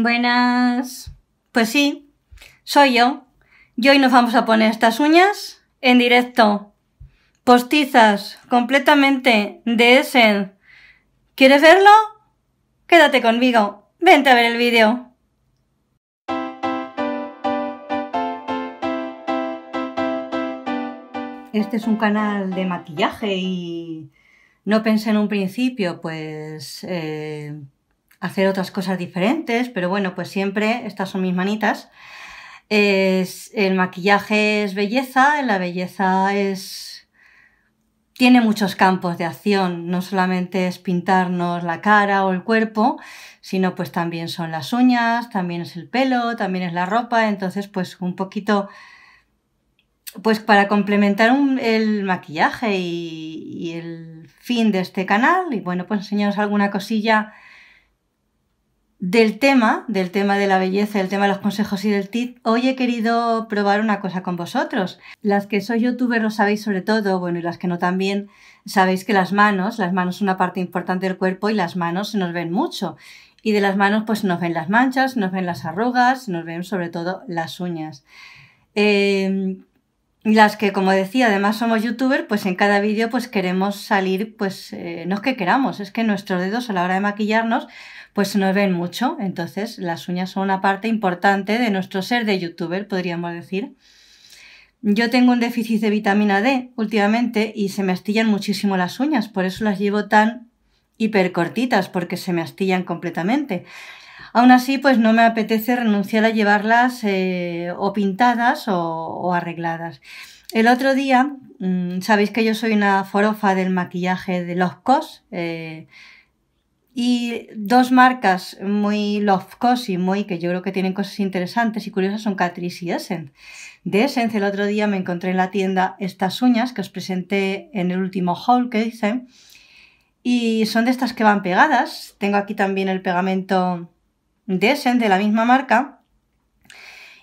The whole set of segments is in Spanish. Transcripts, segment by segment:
Buenas. Pues sí, soy yo. Y hoy nos vamos a poner estas uñas en directo. Postizas, completamente de Essen. ¿Quieres verlo? Quédate conmigo. Vente a ver el vídeo. este es un canal de maquillaje y no pensé en un principio, pues eh, hacer otras cosas diferentes, pero bueno, pues siempre estas son mis manitas. Es, el maquillaje es belleza, la belleza es... tiene muchos campos de acción, no solamente es pintarnos la cara o el cuerpo, sino pues también son las uñas, también es el pelo, también es la ropa, entonces pues un poquito... Pues para complementar el maquillaje y, y el fin de este canal, y bueno, pues enseñaros alguna cosilla del tema, del tema de la belleza, del tema de los consejos y del tip, hoy he querido probar una cosa con vosotros. Las que sois youtuber lo sabéis sobre todo, bueno, y las que no también, sabéis que las manos, las manos son una parte importante del cuerpo y las manos se nos ven mucho. Y de las manos pues nos ven las manchas, nos ven las arrugas, nos ven sobre todo las uñas. y em, las que, como decía, además somos youtuber, pues en cada vídeo pues queremos salir, pues eh, no es que queramos, es que nuestros dedos a la hora de maquillarnos pues nos ven mucho, entonces las uñas son una parte importante de nuestro ser de youtuber, podríamos decir. Yo tengo un déficit de vitamina D últimamente y se me astillan muchísimo las uñas, por eso las llevo tan hipercortitas, porque se me astillan completamente. Aún así, pues no me apetece renunciar a llevarlas eh, o pintadas o, arregladas. El otro día, mm, sabéis que yo soy una forofa del maquillaje de los cos, eh, y dos marcas muy love y muy que yo creo que tienen cosas interesantes y curiosas son Catrice y Essence. De Essence el otro día me encontré en la tienda estas uñas que os presenté en el último haul que hice y son de estas que van pegadas. Tengo aquí también el pegamento de Essence de la misma marca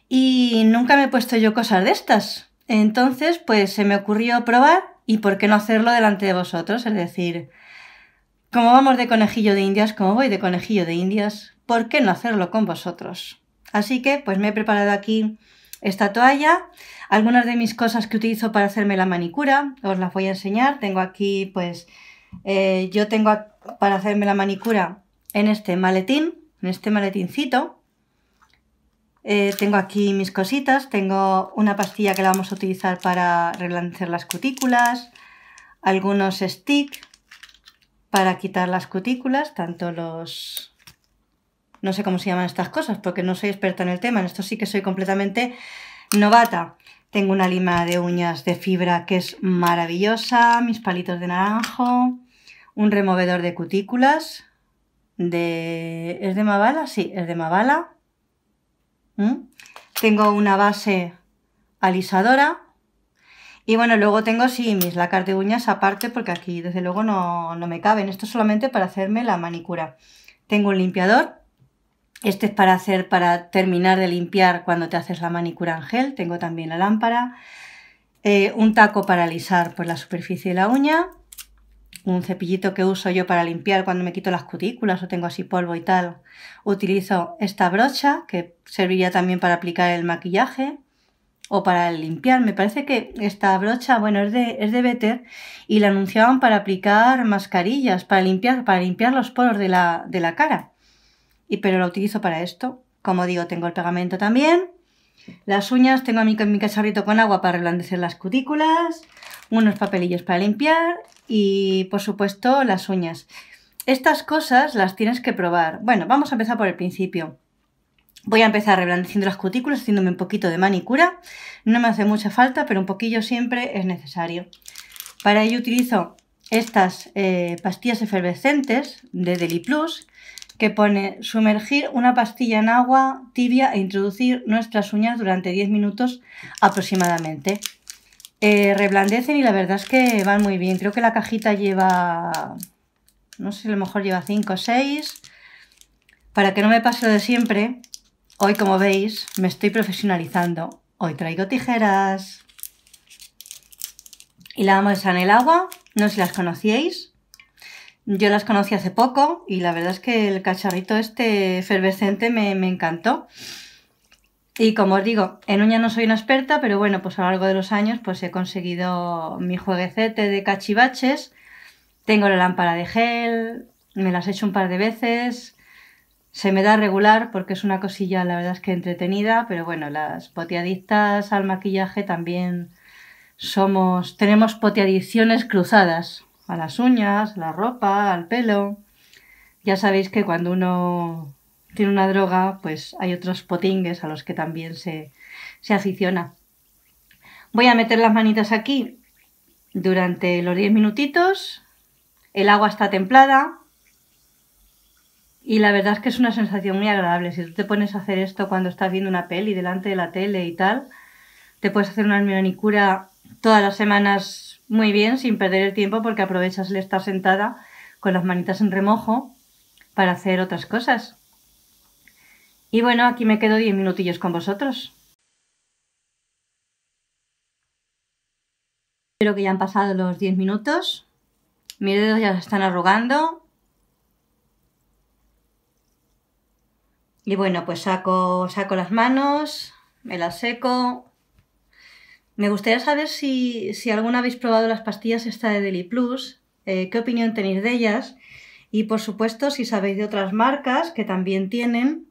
y nunca me he puesto yo cosas de estas. Entonces pues se me ocurrió probar y por qué no hacerlo delante de vosotros, es decir, como vamos de conejillo de indias, como voy de conejillo de indias, ¿por qué no hacerlo con vosotros? Así que pues me he preparado aquí esta toalla, algunas de mis cosas que utilizo para hacerme la manicura, os las voy a enseñar. Tengo aquí pues eh, yo tengo para hacerme la manicura en este maletín, en este maletincito. Eh, tengo aquí mis cositas, tengo una pastilla que la vamos a utilizar para relanzar las cutículas, algunos sticks, para quitar las cutículas, tanto los... No sé cómo se llaman estas cosas, porque no soy experta en el tema, en esto sí que soy completamente novata. Tengo una lima de uñas de fibra que es maravillosa, mis palitos de naranjo, un removedor de cutículas de... ¿Es de Mavala? Sí, es de Mavala. ¿Mm? Tengo una base alisadora y bueno, luego tengo sí mis lacas de uñas aparte porque aquí desde luego no, me caben. Esto es solamente para hacerme la manicura. Tengo un limpiador. Este es para hacer, para terminar de limpiar cuando te haces la manicura en gel. Tengo también la lámpara. Eh, un taco para alisar por la superficie de la uña. Un cepillito que uso yo para limpiar cuando me quito las cutículas o tengo así polvo y tal. Utilizo esta brocha que serviría también para aplicar el maquillaje o para limpiar. Me parece que esta brocha, bueno, es de, es Better y la anunciaban para aplicar mascarillas, para limpiar, para limpiar los poros de la, cara. Y pero la utilizo para esto. Como digo, tengo el pegamento también. Las uñas, tengo mi, mi cacharrito con agua para reblandecer las cutículas, unos papelillos para limpiar y por supuesto las uñas. Estas cosas las tienes que probar. Bueno, vamos a empezar por el principio. Voy a empezar reblandeciendo las cutículas, haciéndome un poquito de manicura. No me hace mucha falta, pero un poquillo siempre es necesario. Para ello utilizo estas eh, pastillas efervescentes de Deli Plus, que pone sumergir una pastilla en agua tibia e introducir nuestras uñas durante 10 minutos aproximadamente. Eh, reblandecen y la verdad es que van muy bien. Creo que la cajita lleva, no sé, a lo mejor lleva 5 o 6. Para que no me pase lo de siempre, Hoy, como veis, me estoy profesionalizando. Hoy traigo tijeras. Y la vamos en el agua. No sé si las conocíais. Yo las conocí hace poco y la verdad es que el cacharrito este efervescente me, encantó. Y como os digo, en uña no soy una experta, pero bueno, pues a lo largo de los años pues he conseguido mi jueguecete de cachivaches. Tengo la lámpara de gel, me las he hecho un par de veces, se me da regular porque es una cosilla, la verdad es que entretenida, pero bueno, las poteadictas al maquillaje también somos, tenemos poteadicciones cruzadas a las uñas, la ropa, al pelo. Ya sabéis que cuando uno tiene una droga, pues hay otros potingues a los que también se, se aficiona. Voy a meter las manitas aquí durante los 10 minutitos. El agua está templada, y la verdad es que es una sensación muy agradable. Si tú te pones a hacer esto cuando estás viendo una peli delante de la tele y tal, te puedes hacer una manicura todas las semanas muy bien sin perder el tiempo porque aprovechas el estar sentada con las manitas en remojo para hacer otras cosas. Y bueno, aquí me quedo 10 minutillos con vosotros. Espero que ya han pasado los 10 minutos. Mis dedos ya se están arrugando. Y bueno, pues saco, saco las manos, me las seco. Me gustaría saber si, si alguna habéis probado las pastillas esta de Deli Plus, eh, qué opinión tenéis de ellas y por supuesto si sabéis de otras marcas que también tienen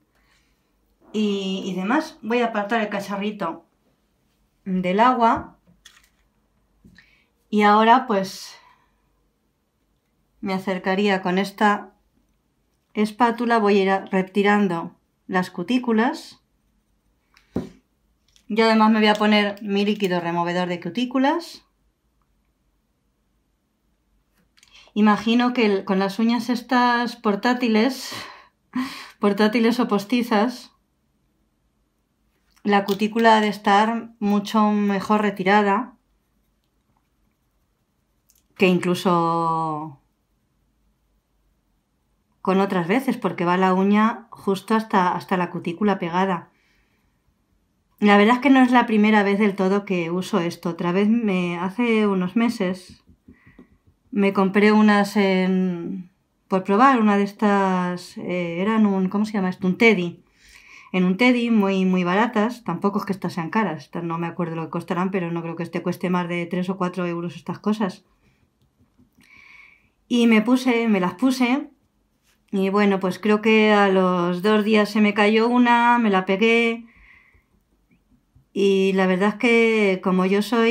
y, y demás. Voy a apartar el cacharrito del agua y ahora pues me acercaría con esta espátula, voy a ir retirando las cutículas. Yo además me voy a poner mi líquido removedor de cutículas. Imagino que con las uñas estas portátiles, portátiles o postizas, la cutícula ha de estar mucho mejor retirada que incluso con otras veces, porque va la uña justo hasta, hasta la cutícula pegada. La verdad es que no es la primera vez del todo que uso esto. Otra vez me hace unos meses me compré unas en, em, por probar, una de estas eh, eran un ¿cómo se llama esto? Un teddy. En un teddy muy muy baratas, tampoco es que estas sean caras, no me acuerdo lo que costarán, pero no creo que este cueste más de 3 o 4 euros estas cosas. Y me puse, me las puse y bueno, pues creo que a los dos días se me cayó una, me la pegué. Y la verdad es que como yo soy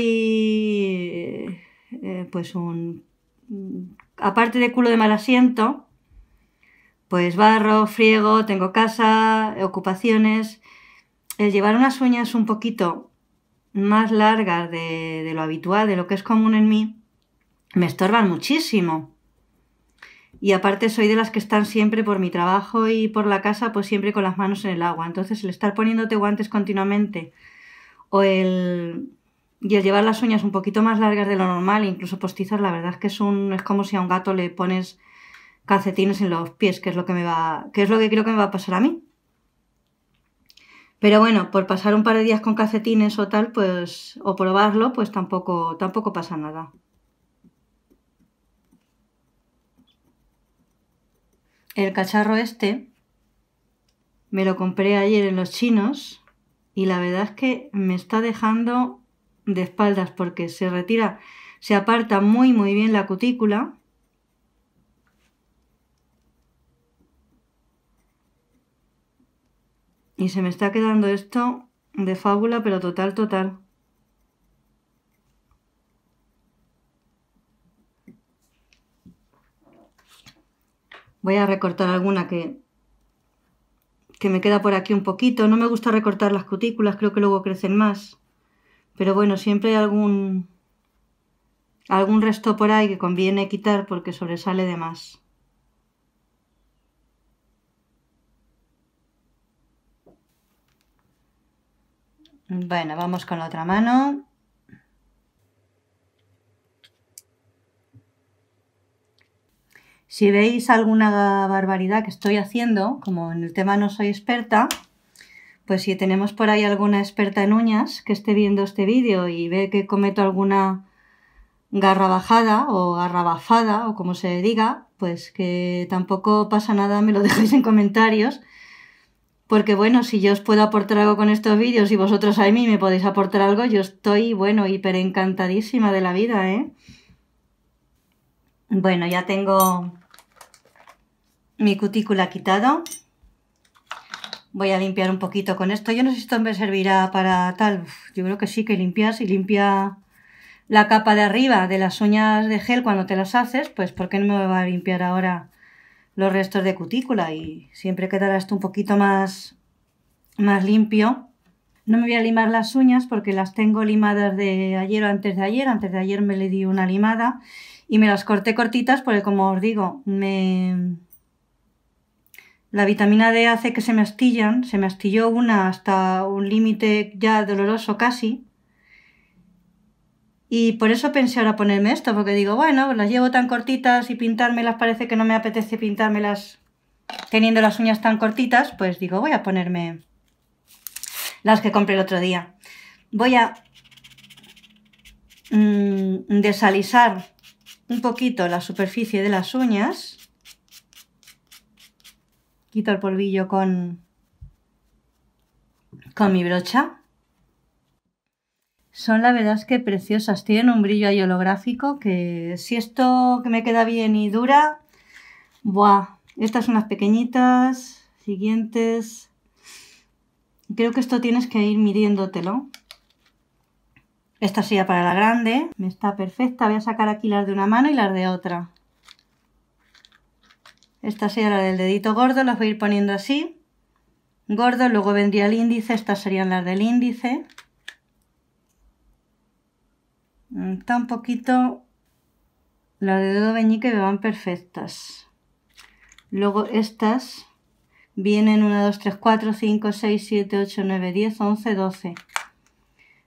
eh, eh, pues un... aparte de culo de mal asiento, pues barro, friego, tengo casa, ocupaciones. El llevar unas uñas un poquito más largas de lo habitual, de lo que es común en mí, me estorban muchísimo. Y aparte soy de las que están siempre por mi trabajo y por la casa, pues siempre con las manos en el agua. Entonces el estar poniéndote guantes continuamente o el y el llevar las uñas un poquito más largas de lo normal, incluso postizas, la verdad es que es un es como si a un gato le pones calcetines en los pies, que es lo que me va, que es lo que creo que me va a pasar a mí. Pero bueno, por pasar un par de días con calcetines o tal, pues o probarlo, pues tampoco tampoco pasa nada. el cacharro este me lo compré ayer en los chinos y la verdad es que me está dejando de espaldas porque se retira, se aparta muy muy bien la cutícula. Y se me está quedando esto de fábula, pero total, total. Voy a recortar alguna que, que me queda por aquí un poquito. No me gusta recortar las cutículas, creo que luego crecen más. Pero bueno, siempre hay algún, algún resto por ahí que conviene quitar porque sobresale de más. Bueno, vamos con la otra mano. Si veis alguna barbaridad que estoy haciendo, como en el tema no soy experta, pues si tenemos por ahí alguna experta en uñas que esté viendo este vídeo y ve que cometo alguna garrabajada o garrabafada o como se diga, pues que tampoco pasa nada, me lo dejéis en comentarios. Porque bueno, si yo os puedo aportar algo con estos vídeos y vosotros a mí me podéis aportar algo, yo estoy, bueno, hiper encantadísima de la vida, ¿eh? Bueno, ya tengo mi cutícula quitado. Voy a limpiar un poquito con esto. Yo no sé si esto me servirá para tal. yo creo que sí, que limpias si limpia la capa de arriba de las uñas de gel cuando te las haces, pues ¿por qué no me va a limpiar ahora los restos de cutícula? Y siempre quedará esto un poquito más, más limpio. No me voy a limar las uñas porque las tengo limadas de ayer o antes de ayer. Antes de ayer me le di una limada y me las corté cortitas porque, como os digo, me, la vitamina D hace que se me astillan, se me astilló una hasta un límite ya doloroso casi. Y por eso pensé ahora ponerme esto, porque digo, bueno, pues las llevo tan cortitas y pintármelas parece que no me apetece pintármelas teniendo las uñas tan cortitas, pues digo, voy a ponerme las que compré el otro día. Voy a mm, desalizar un poquito la superficie de las uñas quito el polvillo con, con mi brocha. Son la verdad es que preciosas, tienen un brillo ahí holográfico que si esto que me queda bien y dura, ¡buah! Estas son las pequeñitas, siguientes. Creo que esto tienes que ir midiéndotelo. Esta sería para la grande, me está perfecta, voy a sacar aquí las de una mano y las de otra esta sería la del dedito gordo, las voy a ir poniendo así, gordo, luego vendría el índice, estas serían las del índice, está un poquito, las de dedo beñique me van perfectas, luego estas vienen 1, 2, 3, 4, 5, 6, 7, 8, 9, 10, 11, 12,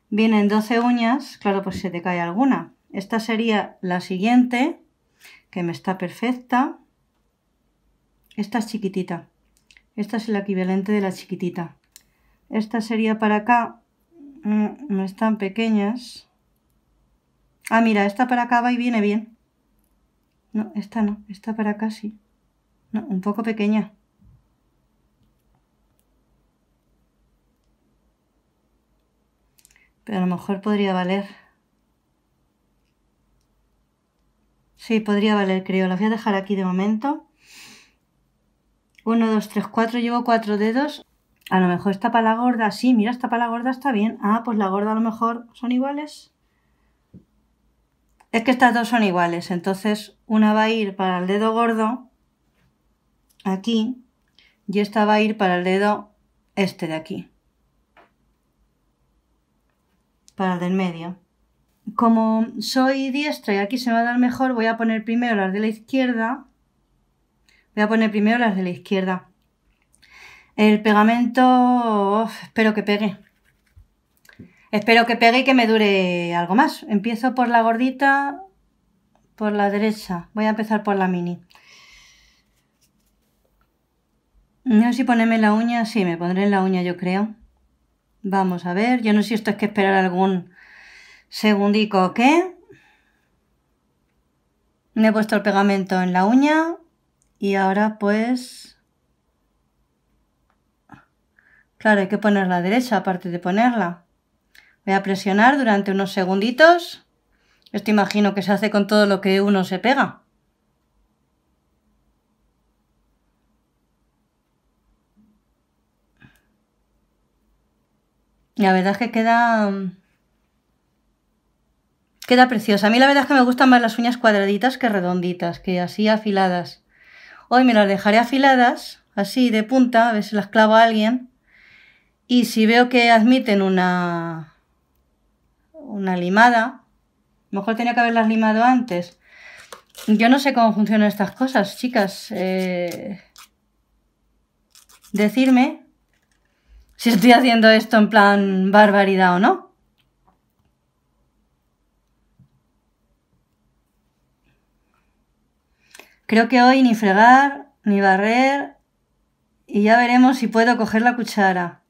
vienen 12 uñas, claro pues se te cae alguna, esta sería la siguiente, que me está perfecta, esta es chiquitita. Esta es el equivalente de la chiquitita. Esta sería para acá. Mm, no, están pequeñas. Ah, mira, esta para acá va y viene bien. No, esta no. Esta para acá sí. No, un poco pequeña. Pero a lo mejor podría valer. Sí, podría valer, creo. La voy a dejar aquí de momento. 1, 2, 3, 4, llevo 4 dedos. A lo mejor esta para la gorda, sí, mira, esta para la gorda está bien. Ah, pues la gorda a lo mejor son iguales. Es que estas dos son iguales, entonces una va a ir para el dedo gordo, aquí, y esta va a ir para el dedo este de aquí. Para el del medio. Como soy diestra y aquí se me va a dar mejor, voy a poner primero las de la izquierda Voy a poner primero las de la izquierda. El pegamento, espero que pegue. Espero que pegue y que me dure algo más. Empiezo por la gordita, por la derecha. Voy a empezar por la mini. No sé si ponerme la uña, sí, me pondré en la uña yo creo. Vamos a ver, yo no sé si esto es que esperar algún segundico o qué. Me he puesto el pegamento en la uña, y ahora pues... Claro, hay que ponerla derecha aparte de ponerla. Voy a presionar durante unos segunditos. Esto imagino que se hace con todo lo que uno se pega. La verdad es que queda... Queda preciosa. A mí la verdad es que me gustan más las uñas cuadraditas que redonditas, que así afiladas. Hoy me las dejaré afiladas, así de punta, a ver si las clava alguien. Y si veo que admiten una, una limada, mejor tenía que haberlas limado antes. Yo no sé cómo funcionan estas cosas, chicas. Eh, decirme si estoy haciendo esto en plan barbaridad o no. Creo que hoy ni fregar, ni barrer, y ya veremos si puedo coger la cuchara.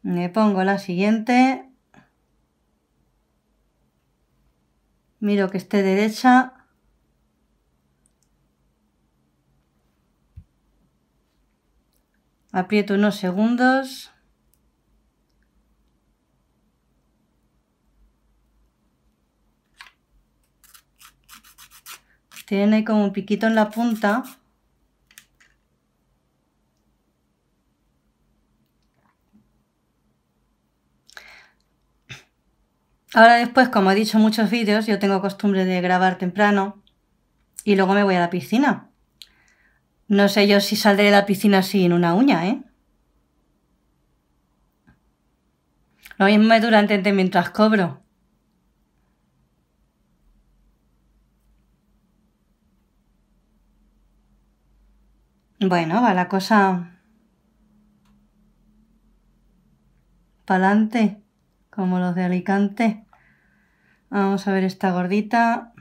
Me pongo la siguiente. Miro que esté derecha. Aprieto unos segundos. Tiene como un piquito en la punta. Ahora después, como he dicho en muchos vídeos, yo tengo costumbre de grabar temprano y luego me voy a la piscina. No sé yo si saldré de la piscina sin una uña, ¿eh? Lo mismo durante mientras cobro. Bueno, va la cosa pa'lante, como los de Alicante. Vamos a ver esta gordita.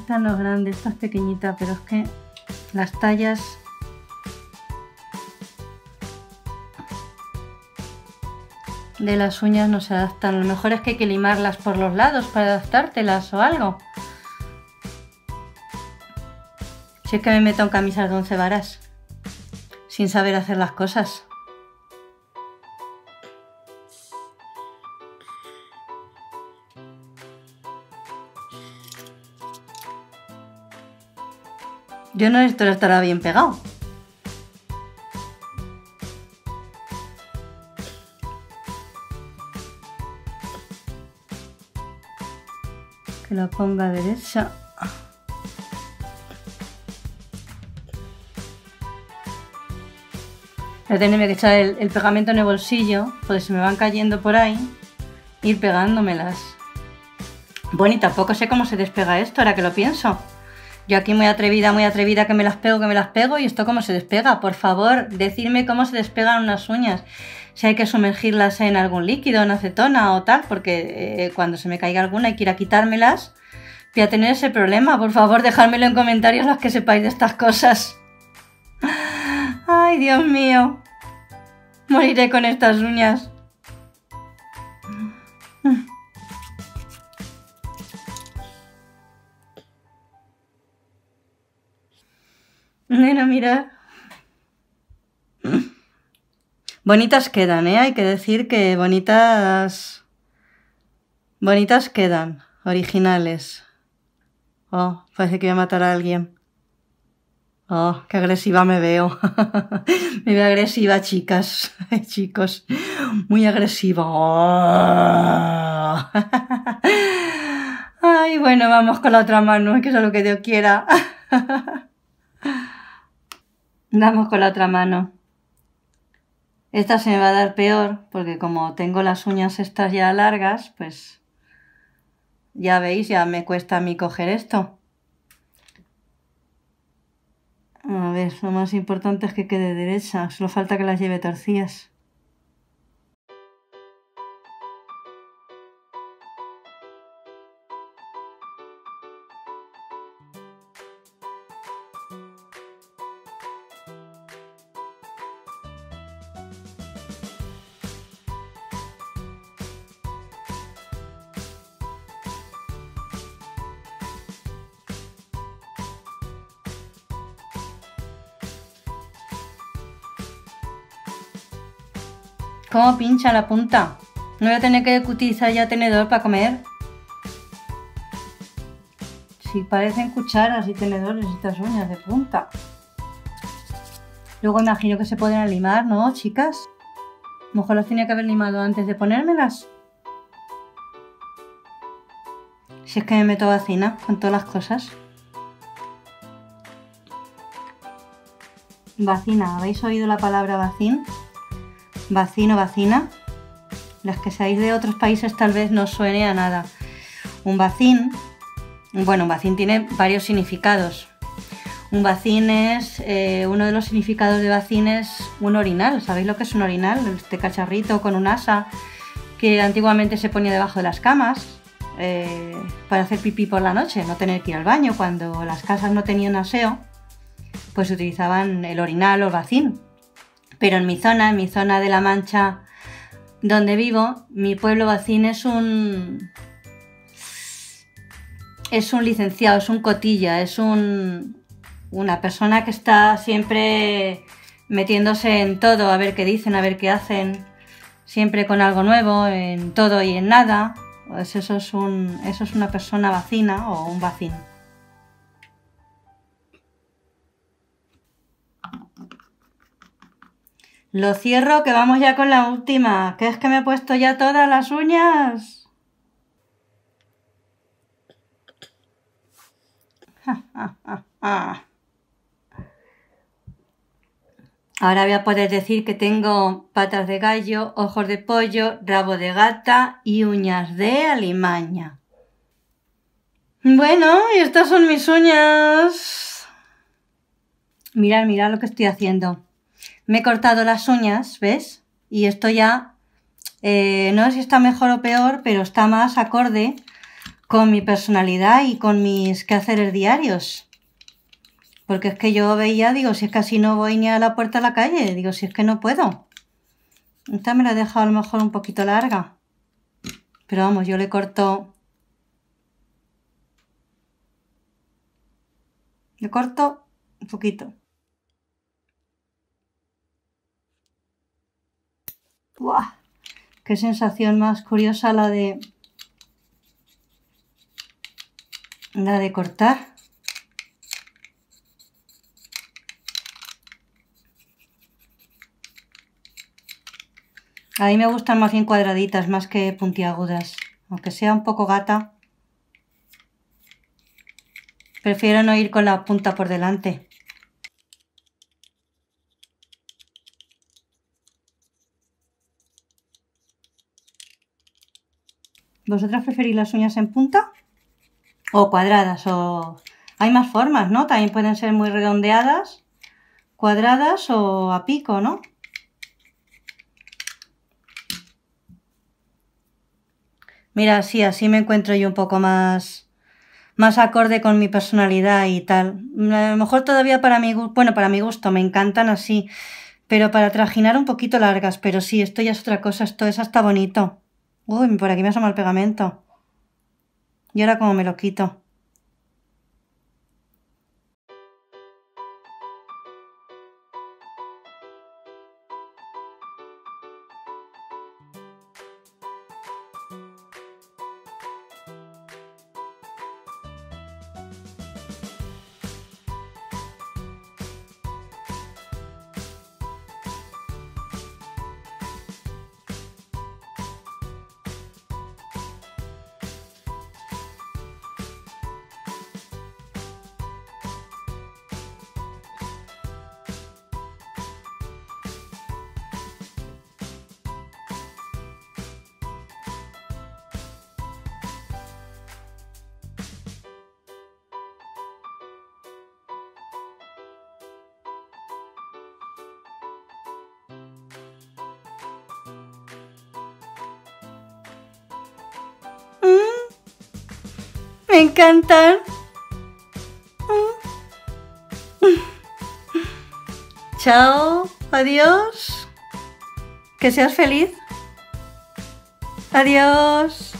Están los grandes, esta es pequeñita, pero es que las tallas de las uñas no se adaptan. Lo mejor es que hay que limarlas por los lados para adaptártelas o algo. Si es que me meto en camisas de once varas, sin saber hacer las cosas. Yo no esto estará bien pegado. Que lo ponga derecha. a tener que echar el, pegamento en el bolsillo, porque se me van cayendo por ahí, ir pegándomelas. Bueno, y tampoco sé cómo se despega esto, ahora que lo pienso. Yo aquí muy atrevida, muy atrevida, que me las pego, que me las pego. ¿Y esto cómo se despega? Por favor, decirme cómo se despegan unas uñas. Si hay que sumergirlas en algún líquido, en acetona o tal, porque eh, cuando se me caiga alguna y quiera quitármelas, voy a tener ese problema. Por favor, dejármelo en comentarios los que sepáis de estas cosas. Ay, Dios mío. Moriré con estas uñas. Nena, mira. Bonitas quedan, ¿eh? Hay que decir que bonitas... Bonitas quedan, originales. Oh, parece que voy a matar a alguien. Oh, qué agresiva me veo. me veo agresiva, chicas, chicos. Muy agresiva. Ay, bueno, vamos con la otra mano, que es lo que Dios quiera. Damos con la otra mano. Esta se me va a dar peor porque como tengo las uñas estas ya largas, pues ya veis, ya me cuesta a mí coger esto. A ver, lo más importante es que quede derecha, solo falta que las lleve torcidas. ¿Cómo pincha la punta? No voy a tener que utilizar ya tenedor para comer. Si parecen cucharas y tenedores estas uñas de punta. Luego imagino que se pueden limar, ¿no, chicas? mejor las tenía que haber limado antes de ponérmelas. Si es que me meto vacina con todas las cosas. Vacina, ¿habéis oído la palabra vacina? vacino, vacina. Las que seáis de otros países tal vez no suene a nada. Un vacín, bueno, un vacín tiene varios significados. Un vacín es, eh, uno de los significados de vacín es un orinal. ¿Sabéis lo que es un orinal? Este cacharrito con un asa que antiguamente se ponía debajo de las camas eh, para hacer pipí por la noche, no tener que ir al baño. Cuando las casas no tenían aseo, pues utilizaban el orinal o el vacín pero en mi zona, en mi zona de La Mancha, donde vivo, mi pueblo vacín es un. Es un licenciado, es un cotilla, es un. Una persona que está siempre metiéndose en todo, a ver qué dicen, a ver qué hacen, siempre con algo nuevo, en todo y en nada. Pues eso es un. Eso es una persona vacina o un vacín. Lo cierro que vamos ya con la última, que es que me he puesto ya todas las uñas. Ahora voy a poder decir que tengo patas de gallo, ojos de pollo, rabo de gata y uñas de alimaña. Bueno, y estas son mis uñas. Mirad, mirad lo que estoy haciendo me he cortado las uñas, ¿ves? Y esto ya, eh, no sé si está mejor o peor, pero está más acorde con mi personalidad y con mis quehaceres diarios. Porque es que yo veía, digo, si es que así no voy ni a la puerta a la calle, digo, si es que no puedo. Esta me la he dejado a lo mejor un poquito larga. Pero vamos, yo le corto... Le corto un poquito. ¡Qué sensación más curiosa la de... La de cortar. A mí me gustan más bien cuadraditas, más que puntiagudas. Aunque sea un poco gata. Prefiero no ir con la punta por delante. ¿Vosotras preferís las uñas en punta? O cuadradas, o... Hay más formas, ¿no? También pueden ser muy redondeadas, cuadradas o a pico, ¿no? Mira, sí, así me encuentro yo un poco más más acorde con mi personalidad y tal. A lo mejor todavía para mi gusto, bueno, para mi gusto, me encantan así, pero para trajinar un poquito largas, pero sí, esto ya es otra cosa, esto es hasta bonito. Uy, por aquí me asoma el pegamento. ¿Y ahora como me lo quito? Me encantan. Chao, adiós. Que seas feliz. Adiós.